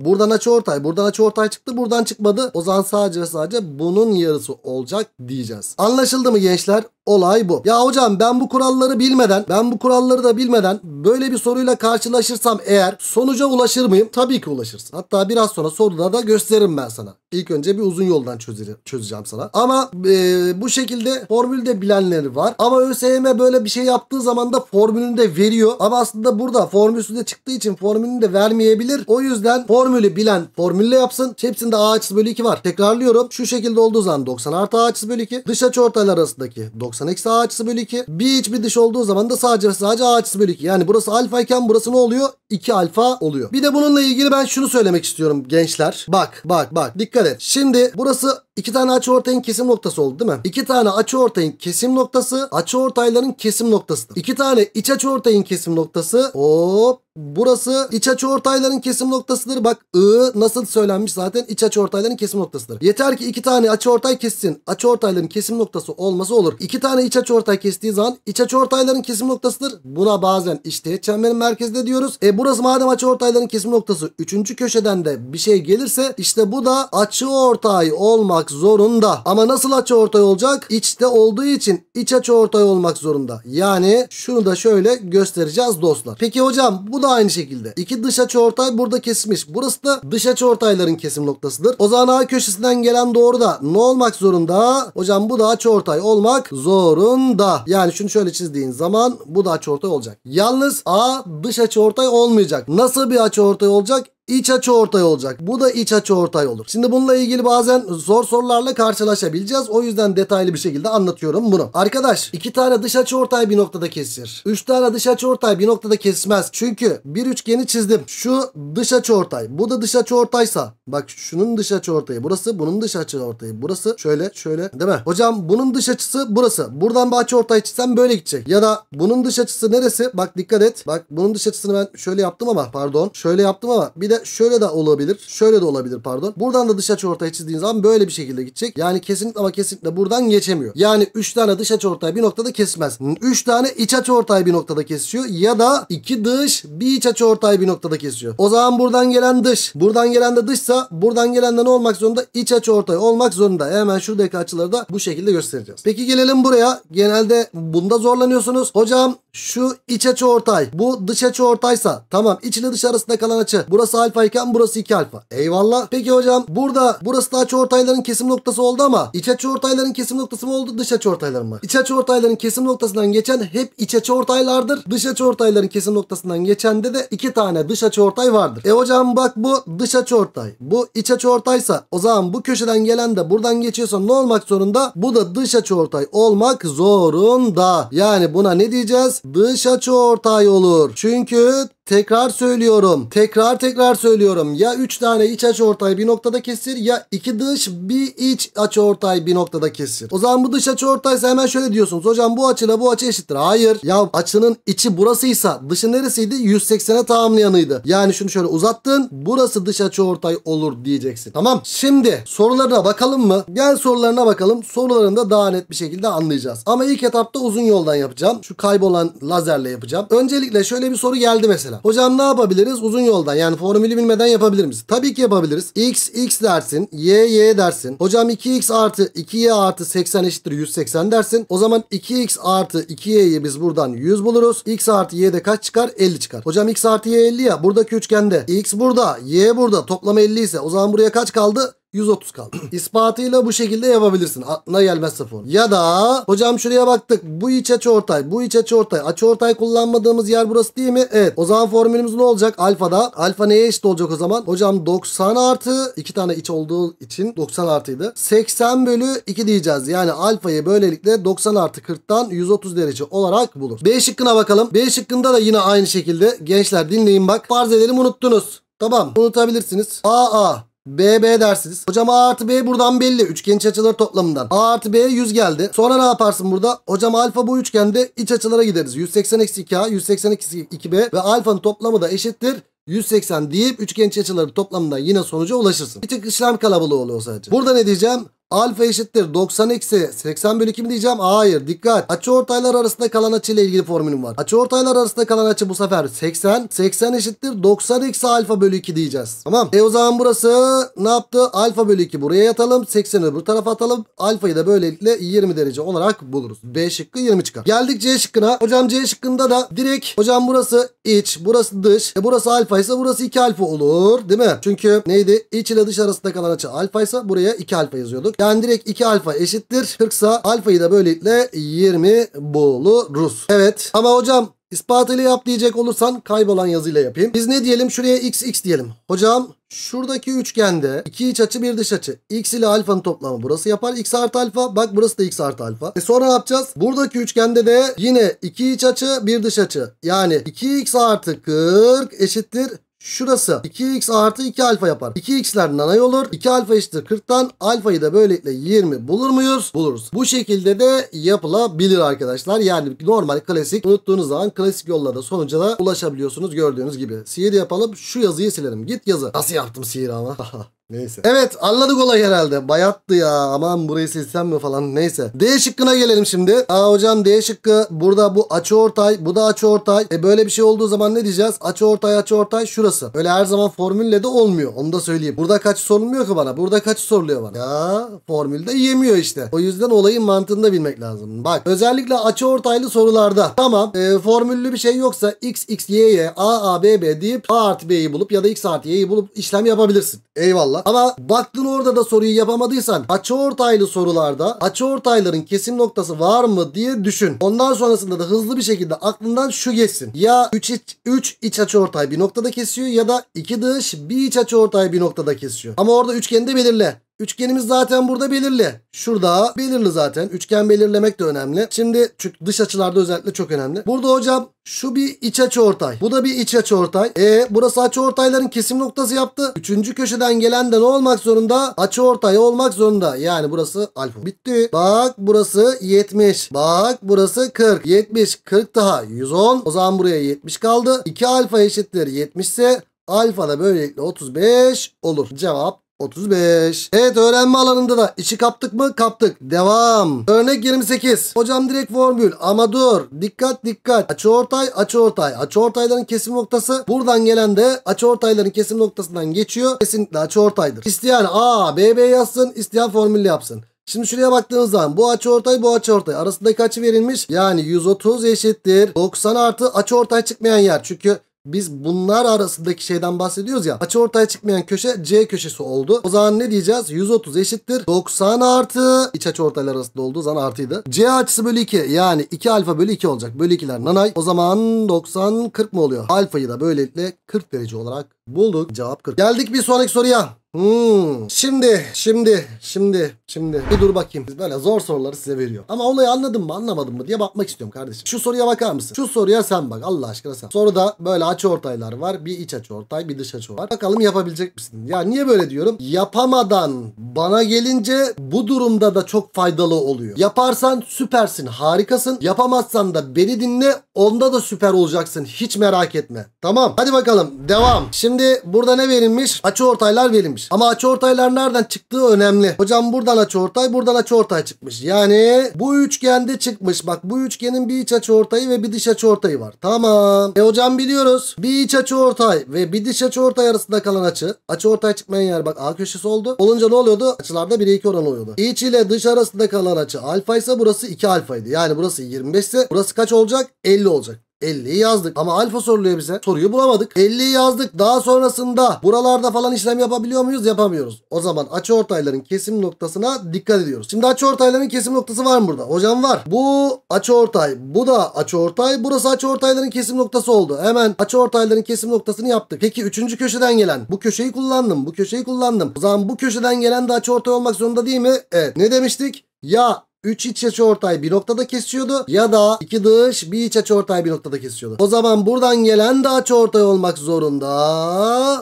Speaker 1: buradan açı ortay, buradan açı ortay çıktı. Buradan buradan çıkmadı. O zaman sadece sadece bunun yarısı olacak diyeceğiz. Anlaşıldı mı gençler? Olay bu. Ya hocam ben bu kuralları bilmeden, ben bu kuralları da bilmeden böyle bir soruyla karşılaşırsam eğer sonuca ulaşır mıyım? Tabii ki ulaşırsın. Hatta biraz sonra soruda da gösteririm ben sana. İlk önce bir uzun yoldan çözeceğim, sana. Ama e, bu şekilde formülde bilenleri var. Ama ÖSYM böyle bir şey yaptığı zaman da formülünü de veriyor. Ama aslında burada formülsüzde çıktığı için formülünü de vermeyebilir. O yüzden formülü bilen formülle yapsın. Hepsinde A açısı bölü 2 var. Tekrarlıyorum. Şu şekilde olduğu zaman 90 artı A açısı bölü 2. Dış açı ortaylar arasındaki 90 90 eksi a açısı bölü 2. Bir iç bir dış olduğu zaman da sadece sadece a açısı bölü 2. Yani burası alfa iken burası ne oluyor? 2 alfa oluyor. Bir de bununla ilgili ben şunu söylemek istiyorum gençler. Bak bak bak dikkat et. Şimdi burası İki tane açı ortayın kesim noktası oldu değil mi? İki tane açı ortayın kesim noktası açı ortayların kesim noktasıdır. İki tane iç açı ortayın kesim noktası hop Burası iç açı ortayların kesim noktasıdır. Bak I nasıl söylenmiş zaten iç açı ortayların kesim noktasıdır. Yeter ki iki tane açı ortay kessin. Açı ortayların kesim noktası olması olur. İki tane iç açı ortay kestiği zaman iç açı ortayların kesim noktasıdır. Buna bazen işte çemberin merkezde diyoruz. E burası madem açı ortayların kesim noktası üçüncü köşeden de bir şey gelirse işte bu da açı ortay olmak olmak zorunda. Ama nasıl açıortay olacak? İçte olduğu için iç açıortay olmak zorunda. Yani şunu da şöyle göstereceğiz dostlar. Peki hocam bu da aynı şekilde. İki dış açıortay burada kesmiş. Burası da dış açıortayların kesim noktasıdır. O zaman A köşesinden gelen doğru da ne olmak zorunda? Hocam bu da açıortay olmak zorunda. Yani şunu şöyle çizdiğin zaman bu da açıortay olacak. Yalnız A dış açıortay olmayacak. Nasıl bir açıortay olacak? iç açı ortay olacak. Bu da iç açı ortay olur. Şimdi bununla ilgili bazen zor sorularla karşılaşabileceğiz. O yüzden detaylı bir şekilde anlatıyorum bunu. Arkadaş iki tane dış açı ortay bir noktada kesir. Üç tane dış açı ortay bir noktada kesmez. Çünkü bir üçgeni çizdim. Şu dış açı ortay. Bu da dış açı ortaysa. Bak şunun dış açı ortayı burası. Bunun dış açı ortayı burası. Şöyle şöyle değil mi? Hocam bunun dış açısı burası. Buradan bir açı ortay çizsem böyle gidecek. Ya da bunun dış açısı neresi? Bak dikkat et. Bak bunun dış açısını ben şöyle yaptım ama pardon. Şöyle yaptım ama bir de şöyle şöyle de olabilir. Şöyle de olabilir pardon. Buradan da dış açı ortaya çizdiğiniz zaman böyle bir şekilde gidecek. Yani kesinlikle ama kesinlikle buradan geçemiyor. Yani 3 tane dış açı ortay bir noktada kesmez. 3 tane iç açı ortay bir noktada kesiyor ya da 2 dış bir iç açı ortay bir noktada kesiyor. O zaman buradan gelen dış. Buradan gelen de dışsa buradan gelen de ne olmak zorunda? İç açı ortay olmak zorunda. Hemen şuradaki açıları da bu şekilde göstereceğiz. Peki gelelim buraya. Genelde bunda zorlanıyorsunuz. Hocam şu iç açı ortay bu dış açı ortaysa tamam İç ile dış arasında kalan açı. Burası alfa iken burası 2 alfa. Eyvallah. Peki hocam burada burası da açıortayların kesim noktası oldu ama iç açıortayların kesim noktası mı oldu dış açıortayların mı? İç açıortayların kesim noktasından geçen hep iç açıortaylardır. Dış açıortayların kesim noktasından geçende de 2 tane dış açıortay vardır. E hocam bak bu dış açıortay. Bu iç açıortaysa o zaman bu köşeden gelen de buradan geçiyorsa ne olmak zorunda? Bu da dış açıortay olmak zorunda. Yani buna ne diyeceğiz? Dış açıortay olur. Çünkü Tekrar söylüyorum. Tekrar tekrar söylüyorum. Ya 3 tane iç açı ortay bir noktada kesir ya 2 dış bir iç açı ortay bir noktada kesir. O zaman bu dış açı ortaysa hemen şöyle diyorsunuz. Hocam bu açıyla bu açı eşittir. Hayır. Ya açının içi burasıysa dışı neresiydi? 180'e tamamlayanıydı. Yani şunu şöyle uzattın. Burası dış açı ortay olur diyeceksin. Tamam. Şimdi sorularına bakalım mı? Gel sorularına bakalım. Sorularını da daha net bir şekilde anlayacağız. Ama ilk etapta uzun yoldan yapacağım. Şu kaybolan lazerle yapacağım. Öncelikle şöyle bir soru geldi mesela mesela. Hocam ne yapabiliriz? Uzun yoldan yani formülü bilmeden yapabilir miyiz? Tabii ki yapabiliriz. X x dersin. Y y dersin. Hocam 2x artı 2y artı 80 eşittir 180 dersin. O zaman 2x artı 2y'yi biz buradan 100 buluruz. x artı Y'de kaç çıkar? 50 çıkar. Hocam x artı y 50 ya. Buradaki üçgende. x burada. Y burada. Toplam 50 ise o zaman buraya kaç kaldı? 130 kaldı. [clears throat] İspatıyla bu şekilde yapabilirsin. Aklına gelmez fon. Ya da hocam şuraya baktık. Bu iç açı ortay. Bu iç açı ortay. Açı ortay kullanmadığımız yer burası değil mi? Evet. O zaman formülümüz ne olacak? Alfada. Alfa neye eşit olacak o zaman? Hocam 90 artı iki tane iç olduğu için 90 artıydı. 80 bölü 2 diyeceğiz. Yani alfayı böylelikle 90 artı 40'tan 130 derece olarak bulur. B şıkkına bakalım. B şıkkında da yine aynı şekilde gençler dinleyin bak. Farz edelim unuttunuz. Tamam unutabilirsiniz. A A B, B dersiniz. Hocam A artı B buradan belli. Üçgen iç açıları toplamından. A artı B 100 geldi. Sonra ne yaparsın burada? Hocam alfa bu üçgende iç açılara gideriz. 180 eksi 2A, 180 eksi 2B ve alfanın toplamı da eşittir. 180 deyip üçgen iç açıları toplamından yine sonuca ulaşırsın. Bir tık işlem kalabalığı oluyor sadece. Burada ne diyeceğim? Alfa eşittir 90 eksi 80 bölü 2 mi diyeceğim? Hayır dikkat. Açı ortaylar arasında kalan açı ile ilgili formülüm var. Açı ortaylar arasında kalan açı bu sefer 80. 80 eşittir 90 eksi alfa bölü 2 diyeceğiz. Tamam. E o zaman burası ne yaptı? Alfa bölü 2 buraya atalım. 80'i öbür tarafa atalım. Alfayı da böylelikle 20 derece olarak buluruz. B şıkkı 20 çıkar. Geldik C şıkkına. Hocam C şıkkında da direkt hocam burası iç, burası dış. E burası alfa ise burası 2 alfa olur değil mi? Çünkü neydi? İç ile dış arasında kalan açı alfa ise buraya 2 alfa yazıyorduk. Yani direkt 2 alfa eşittir 40 sa alfayı da böylelikle 20 buluruz. Evet ama hocam ispatıyla yap diyecek olursan kaybolan yazıyla yapayım. Biz ne diyelim şuraya x x diyelim. Hocam Şuradaki üçgende iki iç açı bir dış açı. X ile alfanın toplamı burası yapar. X artı alfa. Bak burası da x artı alfa. E sonra ne yapacağız? Buradaki üçgende de yine iki iç açı bir dış açı. Yani 2x artı 40 eşittir Şurası 2x artı 2 alfa yapar. 2x'ler nanay olur. 2 alfa eşittir 40'tan. Alfayı da böylelikle 20 bulur muyuz? Buluruz. Bu şekilde de yapılabilir arkadaşlar. Yani normal klasik unuttuğunuz zaman klasik yollarda sonuca da ulaşabiliyorsunuz gördüğünüz gibi. Sihir yapalım. Şu yazıyı silelim. Git yazı. Nasıl yaptım sihir ama? [laughs] Neyse. Evet anladık olay herhalde. Bayattı ya aman burayı silsem mi falan neyse. D şıkkına gelelim şimdi. Aa hocam D şıkkı burada bu açı ortay bu da açı ortay. E böyle bir şey olduğu zaman ne diyeceğiz? Açı ortay açı ortay şurası. Öyle her zaman formülle de olmuyor. Onu da söyleyeyim. Burada kaç sorulmuyor ki bana? Burada kaç soruluyor bana? Ya formülde yemiyor işte. O yüzden olayın mantığını bilmek lazım. Bak özellikle açı ortaylı sorularda tamam e, formüllü bir şey yoksa x x y y a a b b deyip a artı b'yi bulup ya da x artı y'yi bulup işlem yapabilirsin. Eyvallah inşallah. Ama baktın orada da soruyu yapamadıysan açıortaylı sorularda açıortayların kesim noktası var mı diye düşün. Ondan sonrasında da hızlı bir şekilde aklından şu geçsin. Ya 3 iç, üç iç açıortay bir noktada kesiyor ya da 2 dış bir iç açıortay bir noktada kesiyor. Ama orada üçgende belirle. Üçgenimiz zaten burada belirli. Şurada belirli zaten. Üçgen belirlemek de önemli. Şimdi çünkü dış açılarda özellikle çok önemli. Burada hocam şu bir iç açı ortay. Bu da bir iç açı ortay. E burası açı ortayların kesim noktası yaptı. Üçüncü köşeden gelen de ne olmak zorunda? Açı ortay olmak zorunda. Yani burası alfa. Bitti. Bak burası 70. Bak burası 40. 70. 40 daha. 110. O zaman buraya 70 kaldı. 2 alfa eşittir 70 ise alfa da böylelikle 35 olur. Cevap 35. Evet öğrenme alanında da içi kaptık mı? Kaptık. Devam. Örnek 28. Hocam direkt formül ama dur. Dikkat dikkat. Açıortay açıortay. Açıortayların kesim noktası buradan gelen de açıortayların kesim noktasından geçiyor. Kesinlikle açıortaydır. İsteyen A, B, B yazsın. İsteyen formülle yapsın. Şimdi şuraya baktığınız zaman bu açıortay bu açıortay arasındaki açı verilmiş. Yani 130 eşittir 90 artı açıortay çıkmayan yer. Çünkü biz bunlar arasındaki şeyden bahsediyoruz ya. Açı ortaya çıkmayan köşe C köşesi oldu. O zaman ne diyeceğiz? 130 eşittir. 90 artı iç açı ortaylar arasında olduğu zaman artıydı. C açısı bölü 2 yani 2 alfa bölü 2 olacak. Bölü 2'ler nanay. O zaman 90 40 mı oluyor? Alfayı da böylelikle 40 derece olarak bulduk. Cevap 40. Geldik bir sonraki soruya. Hmm. Şimdi, şimdi, şimdi, şimdi. Bir dur bakayım. Böyle zor soruları size veriyor. Ama olayı anladın mı, anlamadın mı diye bakmak istiyorum kardeşim. Şu soruya bakar mısın? Şu soruya sen bak Allah aşkına sen. Soruda böyle açı ortaylar var. Bir iç açı ortay, bir dış açı ortay. Bakalım yapabilecek misin? Ya niye böyle diyorum? Yapamadan bana gelince bu durumda da çok faydalı oluyor. Yaparsan süpersin, harikasın. Yapamazsan da beni dinle. Onda da süper olacaksın. Hiç merak etme. Tamam. Hadi bakalım. Devam. Şimdi burada ne verilmiş? Açı ortaylar verilmiş çıkmış. Ama açıortaylar nereden çıktığı önemli. Hocam buradan açıortay, buradan açıortay çıkmış. Yani bu üçgende çıkmış. Bak bu üçgenin bir iç açıortayı ve bir dış açıortayı var. Tamam. E hocam biliyoruz. Bir iç açıortay ve bir dış açıortay arasında kalan açı. Açıortay çıkmayan yer bak A köşesi oldu. Olunca ne oluyordu? Açılarda 1'e 2 oran oluyordu. İç ile dış arasında kalan açı alfa ise burası 2 alfaydı. Yani burası 25 ise burası kaç olacak? 50 olacak. 50'yi yazdık. Ama alfa soruluyor bize. Soruyu bulamadık. 50'yi yazdık. Daha sonrasında buralarda falan işlem yapabiliyor muyuz? Yapamıyoruz. O zaman açı ortayların kesim noktasına dikkat ediyoruz. Şimdi açı ortayların kesim noktası var mı burada? Hocam var. Bu açı ortay. Bu da açı ortay. Burası açı ortayların kesim noktası oldu. Hemen açı ortayların kesim noktasını yaptık. Peki 3. köşeden gelen. Bu köşeyi kullandım. Bu köşeyi kullandım. O zaman bu köşeden gelen de açı ortay olmak zorunda değil mi? Evet. Ne demiştik? Ya 3 iç açı ortay bir noktada kesiyordu ya da 2 dış bir iç açı ortay bir noktada kesiyordu. O zaman buradan gelen de açı ortay olmak zorunda.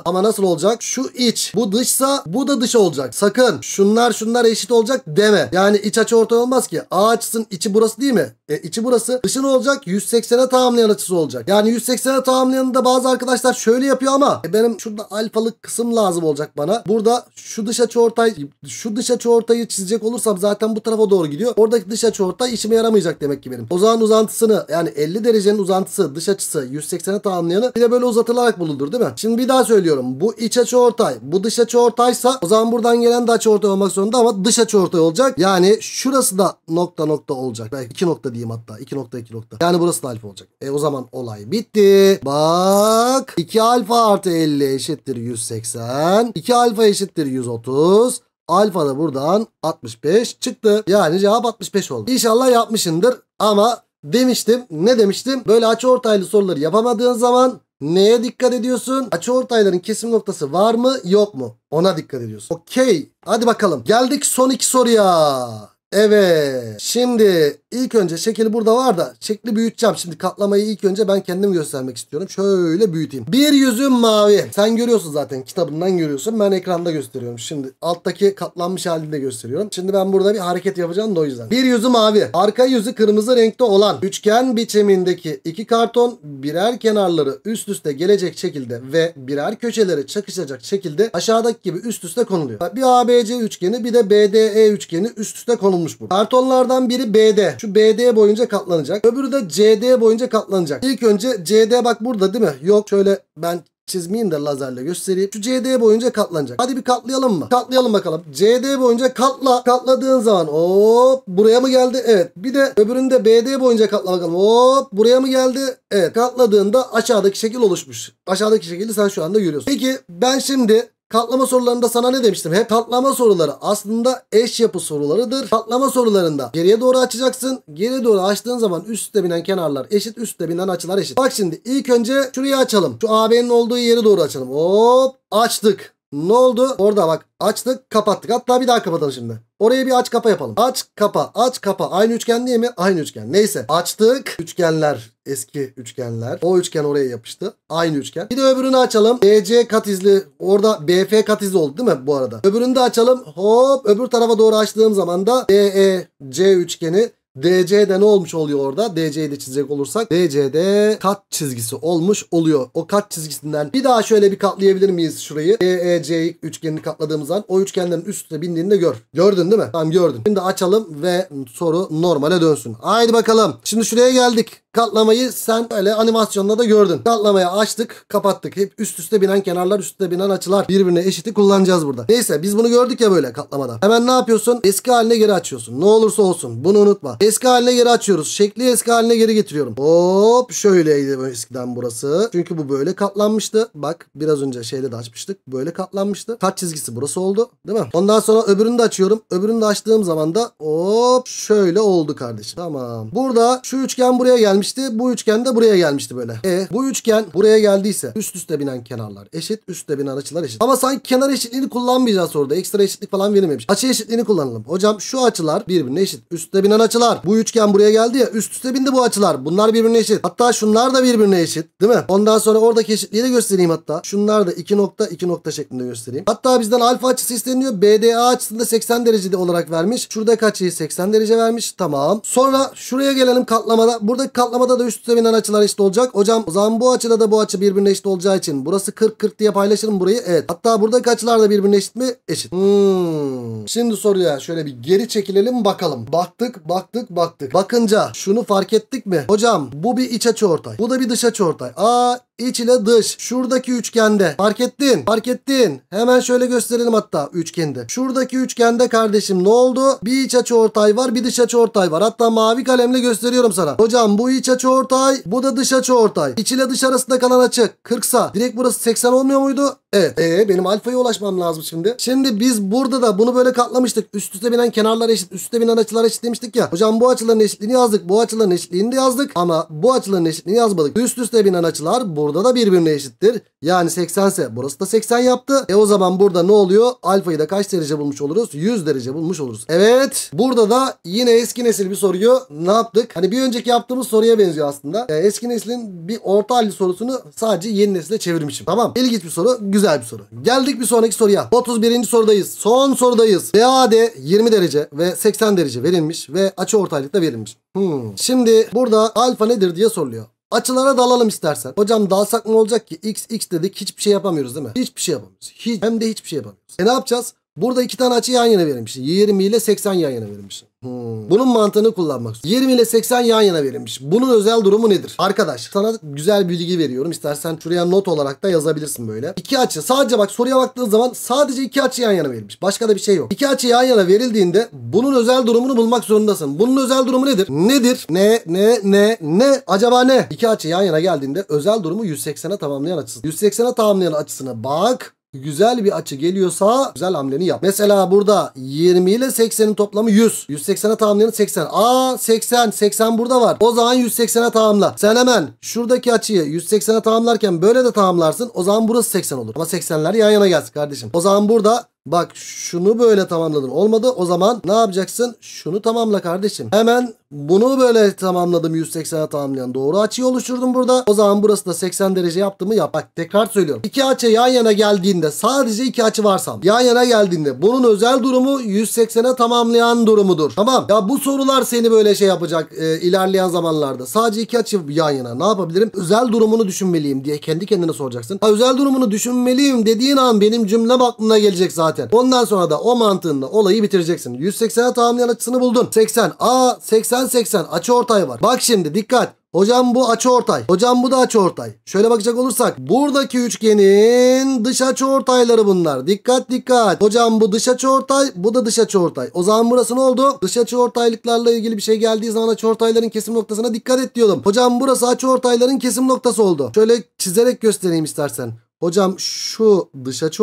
Speaker 1: Ama nasıl olacak? Şu iç bu dışsa bu da dış olacak. Sakın şunlar şunlar eşit olacak deme. Yani iç açı ortay olmaz ki. A açısının içi burası değil mi? E, içi burası. Dışı ne olacak? 180'e tamamlayan açısı olacak. Yani 180'e tamamlayanında bazı arkadaşlar şöyle yapıyor ama e, benim şurada alfalık kısım lazım olacak bana. Burada şu dış açı ortay şu dış açı ortayı çizecek olursam zaten bu tarafa doğru gidiyor. Oradaki dış açı ortay işime yaramayacak demek ki benim. O zaman uzantısını yani 50 derecenin uzantısı dış açısı 180'e tamamlayanı bir de böyle uzatılarak bulunur, değil mi? Şimdi bir daha söylüyorum. Bu iç açı ortay bu dış açı ortaysa o zaman buradan gelen de açı ortay olmak zorunda ama dış açı ortay olacak. Yani şurası da nokta nokta olacak. Belki iki nokta diyeyim hatta. iki nokta iki nokta. Yani burası da alfa olacak. E o zaman olay bitti. Bak 2 alfa artı 50 eşittir 180. 2 alfa eşittir 130. Alfa da buradan 65 çıktı. Yani cevap 65 oldu. İnşallah yapmışındır ama demiştim. Ne demiştim? Böyle açı ortaylı soruları yapamadığın zaman neye dikkat ediyorsun? Açı ortayların kesim noktası var mı yok mu? Ona dikkat ediyorsun. Okey. Hadi bakalım. Geldik son iki soruya. Evet. Şimdi ilk önce şekil burada var da şekli büyüteceğim. Şimdi katlamayı ilk önce ben kendim göstermek istiyorum. Şöyle büyüteyim. Bir yüzüm mavi. Sen görüyorsun zaten kitabından görüyorsun. Ben ekranda gösteriyorum. Şimdi alttaki katlanmış halinde gösteriyorum. Şimdi ben burada bir hareket yapacağım da o yüzden. Bir yüzüm mavi. Arka yüzü kırmızı renkte olan üçgen biçimindeki iki karton birer kenarları üst üste gelecek şekilde ve birer köşeleri çakışacak şekilde aşağıdaki gibi üst üste konuluyor. Bir ABC üçgeni bir de BDE üçgeni üst üste konuluyor olmuş bu. Kartonlardan biri BD. Şu BD boyunca katlanacak. Öbürü de CD boyunca katlanacak. İlk önce CD bak burada değil mi? Yok şöyle ben çizmeyeyim de lazerle göstereyim. Şu CD boyunca katlanacak. Hadi bir katlayalım mı? Katlayalım bakalım. CD boyunca katla. Katladığın zaman hop buraya mı geldi? Evet. Bir de öbüründe BD boyunca katla bakalım. Hop buraya mı geldi? Evet. Katladığında aşağıdaki şekil oluşmuş. Aşağıdaki şekilde sen şu anda görüyorsun. Peki ben şimdi Katlama sorularında sana ne demiştim? Hep katlama soruları aslında eş yapı sorularıdır. Katlama sorularında geriye doğru açacaksın. Geriye doğru açtığın zaman üstte binen kenarlar eşit, üstte binen açılar eşit. Bak şimdi ilk önce şurayı açalım. Şu AB'nin olduğu yeri doğru açalım. Hop açtık. Ne oldu? Orada bak açtık kapattık. Hatta bir daha kapatalım şimdi. Oraya bir aç kapa yapalım. Aç kapa aç kapa. Aynı üçgen değil mi? Aynı üçgen. Neyse açtık. Üçgenler eski üçgenler. O üçgen oraya yapıştı. Aynı üçgen. Bir de öbürünü açalım. BC katizli. Orada BF kat oldu değil mi bu arada? Öbürünü de açalım. Hop öbür tarafa doğru açtığım zaman da DEC üçgeni DC'de ne olmuş oluyor orada? DC'yi de çizecek olursak. DC'de kat çizgisi olmuş oluyor. O kat çizgisinden bir daha şöyle bir katlayabilir miyiz şurayı? EEC üçgenini katladığımız an o üçgenlerin üstüne bindiğinde gör. Gördün değil mi? Tamam gördün. Şimdi açalım ve soru normale dönsün. Haydi bakalım. Şimdi şuraya geldik. Katlamayı sen öyle animasyonda da gördün. Katlamayı açtık kapattık. Hep üst üste binen kenarlar üst üste binen açılar birbirine eşiti kullanacağız burada. Neyse biz bunu gördük ya böyle katlamada. Hemen ne yapıyorsun? Eski haline geri açıyorsun. Ne olursa olsun bunu unutma. Eski haline geri açıyoruz. Şekli eski haline geri getiriyorum. Hop şöyleydi eskiden burası. Çünkü bu böyle katlanmıştı. Bak biraz önce şeyde de açmıştık. Böyle katlanmıştı. Kaç çizgisi burası oldu değil mi? Ondan sonra öbürünü de açıyorum. Öbürünü de açtığım zaman da hop şöyle oldu kardeşim. Tamam. Burada şu üçgen buraya gelmiş gelmişti? Bu üçgen de buraya gelmişti böyle. E bu üçgen buraya geldiyse üst üste binen kenarlar eşit. Üstte binen açılar eşit. Ama sanki kenar eşitliğini kullanmayacağız orada. Ekstra eşitlik falan verilmemiş. Açı eşitliğini kullanalım. Hocam şu açılar birbirine eşit. Üstte binen açılar. Bu üçgen buraya geldi ya üst üste bindi bu açılar. Bunlar birbirine eşit. Hatta şunlar da birbirine eşit. Değil mi? Ondan sonra oradaki eşitliği de göstereyim hatta. Şunlar da 2 nokta 2 nokta şeklinde göstereyim. Hatta bizden alfa açısı isteniyor. BDA açısında 80 derecede olarak vermiş. Şuradaki açıyı 80 derece vermiş. Tamam. Sonra şuraya gelelim katlamada. Buradaki katlama Hesaplamada da üst üste binen açılar eşit olacak. Hocam o zaman bu açıda da bu açı birbirine eşit olacağı için burası 40-40 diye paylaşırım burayı. Evet. Hatta buradaki açılar da birbirine eşit mi? Eşit. Hmm. Şimdi soruya şöyle bir geri çekilelim bakalım. Baktık baktık baktık. Bakınca şunu fark ettik mi? Hocam bu bir iç açı ortay. Bu da bir dış açı ortay. Aa İç ile dış. Şuradaki üçgende. Fark ettin. Fark ettin. Hemen şöyle gösterelim hatta üçgende. Şuradaki üçgende kardeşim ne oldu? Bir iç açı ortay var bir dış açı ortay var. Hatta mavi kalemle gösteriyorum sana. Hocam bu iç açı ortay bu da dış açı ortay. İç ile dış arasında kalan açı 40 sa. Direkt burası 80 olmuyor muydu? Evet. Ee, benim alfaya ulaşmam lazım şimdi. Şimdi biz burada da bunu böyle katlamıştık. Üst üste binen kenarlar eşit. üst üste binen açılar eşit demiştik ya. Hocam bu açıların eşitliğini yazdık. Bu açıların eşitliğini de yazdık. Ama bu açıların eşitliğini yazmadık. Üst üste binen açılar bu Burada da birbirine eşittir. Yani 80 ise burası da 80 yaptı. E o zaman burada ne oluyor? Alfayı da kaç derece bulmuş oluruz? 100 derece bulmuş oluruz. Evet. Burada da yine eski nesil bir soruyu ne yaptık? Hani bir önceki yaptığımız soruya benziyor aslında. E, eski neslin bir orta halli sorusunu sadece yeni nesile çevirmişim. Tamam. İlginç bir soru. Güzel bir soru. Geldik bir sonraki soruya. 31. sorudayız. Son sorudayız. DAD 20 derece ve 80 derece verilmiş ve açı ortaylıkta verilmiş. Hmm. Şimdi burada alfa nedir diye soruluyor. Açılara dalalım istersen. Hocam dalsak ne olacak ki? X, X dedik hiçbir şey yapamıyoruz değil mi? Hiçbir şey yapamıyoruz. Hiç, hem de hiçbir şey yapamıyoruz. E ne yapacağız? Burada iki tane açı yan yana verilmiş. 20 ile 80 yan yana verilmiş. Hmm. Bunun mantığını kullanmak. 20 ile 80 yan yana verilmiş. Bunun özel durumu nedir? Arkadaş sana güzel bilgi veriyorum. İstersen şuraya not olarak da yazabilirsin böyle. İki açı. Sadece bak soruya baktığın zaman sadece iki açı yan yana verilmiş. Başka da bir şey yok. İki açı yan yana verildiğinde bunun özel durumunu bulmak zorundasın. Bunun özel durumu nedir? Nedir? Ne? Ne? Ne? Ne? Acaba ne? İki açı yan yana geldiğinde özel durumu 180'e tamamlayan açısı. 180'e tamamlayan açısına bak güzel bir açı geliyorsa güzel hamleni yap. Mesela burada 20 ile 80'in toplamı 100. 180'e tamamlayan 80. Aa 80. 80 burada var. O zaman 180'e tamamla. Sen hemen şuradaki açıyı 180'e tamamlarken böyle de tamamlarsın. O zaman burası 80 olur. Ama 80'ler yan yana gelsin kardeşim. O zaman burada Bak şunu böyle tamamladım. Olmadı o zaman ne yapacaksın? Şunu tamamla kardeşim. Hemen bunu böyle tamamladım 180'e tamamlayan. Doğru açıyı oluşturdum burada. O zaman burası da 80 derece yaptığımı yap. Bak tekrar söylüyorum. İki açı yan yana geldiğinde sadece iki açı varsam yan yana geldiğinde bunun özel durumu 180'e tamamlayan durumudur. Tamam. Ya bu sorular seni böyle şey yapacak e, ilerleyen zamanlarda. Sadece iki açı yan yana ne yapabilirim? Özel durumunu düşünmeliyim diye kendi kendine soracaksın. Ha özel durumunu düşünmeliyim dediğin an benim cümlem aklına gelecek zaten zaten. Ondan sonra da o mantığında olayı bitireceksin. 180'e tamamlayan açısını buldun. 80. A 80 80 açı ortay var. Bak şimdi dikkat. Hocam bu açı ortay. Hocam bu da açı ortay. Şöyle bakacak olursak buradaki üçgenin dış açı ortayları bunlar. Dikkat dikkat. Hocam bu dış açı ortay, bu da dış açı ortay. O zaman burası ne oldu? Dış açı ortaylıklarla ilgili bir şey geldiği zaman açı ortayların kesim noktasına dikkat et diyordum. Hocam burası açı ortayların kesim noktası oldu. Şöyle çizerek göstereyim istersen. Hocam şu dış açı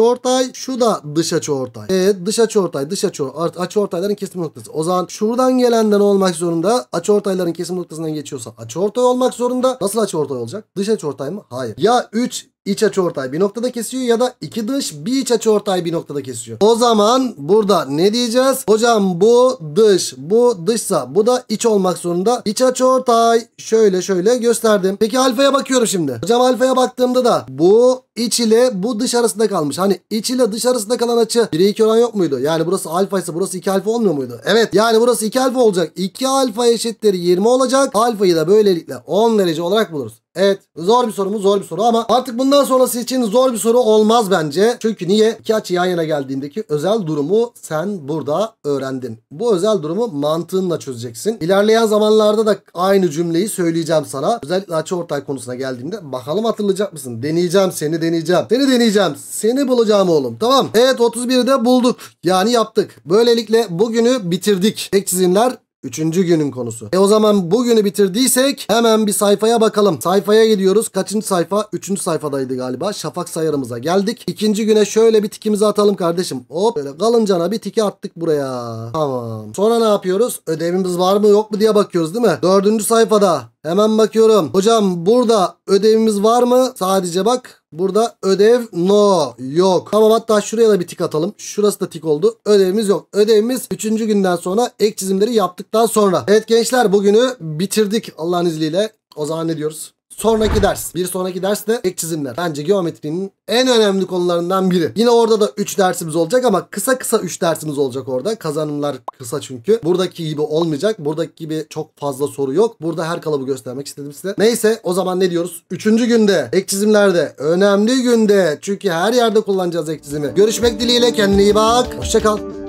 Speaker 1: şu da dış açı ortay. E dış açı ortay, dış açı ortay, ortayların kesim noktası. O zaman şuradan gelenden olmak zorunda. Açı ortayların kesim noktasından geçiyorsa açı ortay olmak zorunda. Nasıl açı ortay olacak? Dış açı mı? Hayır. Ya 3 iç açıortay bir noktada kesiyor ya da iki dış bir iç açıortay bir noktada kesiyor. O zaman burada ne diyeceğiz? Hocam bu dış, bu dışsa bu da iç olmak zorunda. İç açıortay şöyle şöyle gösterdim. Peki alfaya bakıyorum şimdi. Hocam alfaya baktığımda da bu iç ile bu dış arasında kalmış. Hani iç ile dış arasında kalan açı 1'e 2 oran yok muydu? Yani burası alfa ise burası 2 alfa olmuyor muydu? Evet yani burası 2 alfa olacak. 2 alfa eşittir 20 olacak. Alfayı da böylelikle 10 derece olarak buluruz. Evet zor bir soru mu? Zor bir soru ama artık bundan sonrası için zor bir soru olmaz bence. Çünkü niye? İki açı yan yana geldiğindeki özel durumu sen burada öğrendin. Bu özel durumu mantığınla çözeceksin. İlerleyen zamanlarda da aynı cümleyi söyleyeceğim sana. Özellikle açı ortay konusuna geldiğimde bakalım hatırlayacak mısın? Deneyeceğim seni deneyeceğim. Seni deneyeceğim. Seni bulacağım oğlum. Tamam. Evet 31'i de bulduk. Yani yaptık. Böylelikle bugünü bitirdik. Tek çizimler Üçüncü günün konusu. E o zaman bugünü bitirdiysek hemen bir sayfaya bakalım. Sayfaya gidiyoruz. Kaçıncı sayfa? Üçüncü sayfadaydı galiba. Şafak sayarımıza geldik. İkinci güne şöyle bir tikimizi atalım kardeşim. Hop böyle kalıncana bir tiki attık buraya. Tamam. Sonra ne yapıyoruz? Ödevimiz var mı yok mu diye bakıyoruz değil mi? Dördüncü sayfada. Hemen bakıyorum. Hocam burada ödevimiz var mı? Sadece bak Burada ödev no yok. Tamam hatta şuraya da bir tik atalım. Şurası da tik oldu. Ödevimiz yok. Ödevimiz 3. günden sonra ek çizimleri yaptıktan sonra. Evet gençler bugünü bitirdik Allah'ın izniyle. O zaman ne diyoruz? Sonraki ders. Bir sonraki ders de ek çizimler. Bence geometrinin en önemli konularından biri. Yine orada da 3 dersimiz olacak ama kısa kısa 3 dersimiz olacak orada. Kazanımlar kısa çünkü. Buradaki gibi olmayacak. Buradaki gibi çok fazla soru yok. Burada her kalıbı göstermek istedim size. Neyse o zaman ne diyoruz? Üçüncü günde ek çizimlerde önemli günde çünkü her yerde kullanacağız ek çizimi. Görüşmek dileğiyle kendine iyi bak. Hoşçakal.